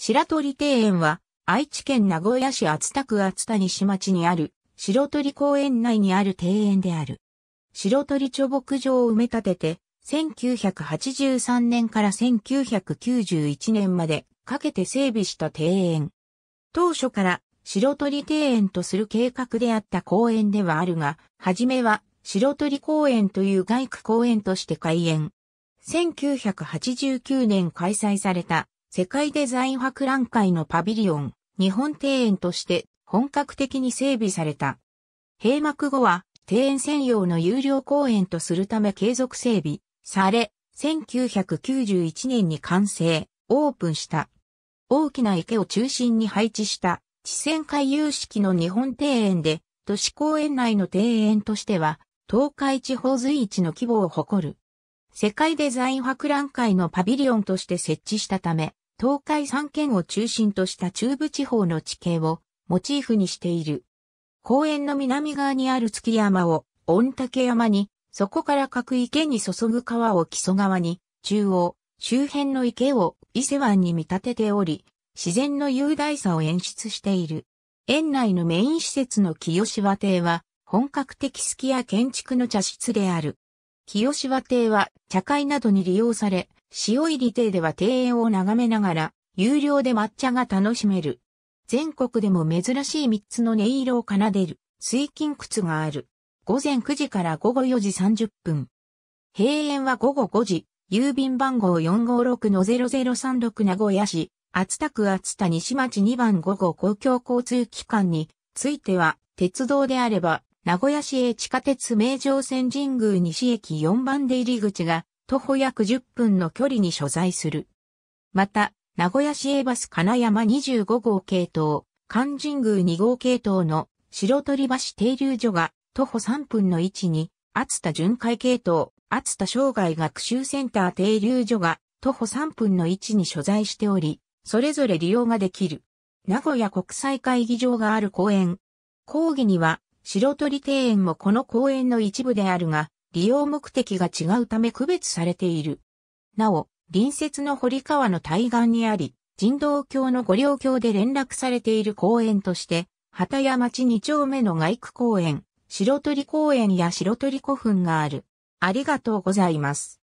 白鳥庭園は、愛知県名古屋市厚田区厚田西町にある、白鳥公園内にある庭園である。白鳥貯牧場を埋め立てて、1983年から1991年までかけて整備した庭園。当初から白鳥庭園とする計画であった公園ではあるが、はじめは白鳥公園という外区公園として開園。1989年開催された世界デザイン博覧会のパビリオン、日本庭園として本格的に整備された。閉幕後は庭園専用の有料公園とするため継続整備され、1991年に完成、オープンした。大きな池を中心に配置した地線回遊式の日本庭園で、都市公園内の庭園としては、東海地方随一の規模を誇る。世界デザイン博覧会のパビリオンとして設置したため、東海三県を中心とした中部地方の地形をモチーフにしている。公園の南側にある月山を御嶽山に、そこから各池に注ぐ川を木曽川に、中央、周辺の池を伊勢湾に見立てており、自然の雄大さを演出している。園内のメイン施設の清和邸は、本格的すきや建築の茶室である。清和邸は茶会などに利用され、塩入り亭では庭園を眺めながら、有料で抹茶が楽しめる。全国でも珍しい3つの音色を奏でる、水金靴がある。午前9時から午後4時30分。閉園は午後5時、郵便番号456の0036名古屋市、厚田区厚田西町2番午後公共交通機関については、鉄道であれば、名古屋市営地下鉄名城線神宮西駅4番出入り口が徒歩約10分の距離に所在する。また、名古屋市営バス金山25号系統、関神宮2号系統の白鳥橋停留所が徒歩3分の位置に、厚田巡回系統、厚田生涯学習センター停留所が徒歩3分の位置に所在しており、それぞれ利用ができる。名古屋国際会議場がある公園。講義には、白鳥庭園もこの公園の一部であるが、利用目的が違うため区別されている。なお、隣接の堀川の対岸にあり、人道橋の御両橋で連絡されている公園として、旗屋町二丁目の外区公園、白鳥公園や白鳥古墳がある。ありがとうございます。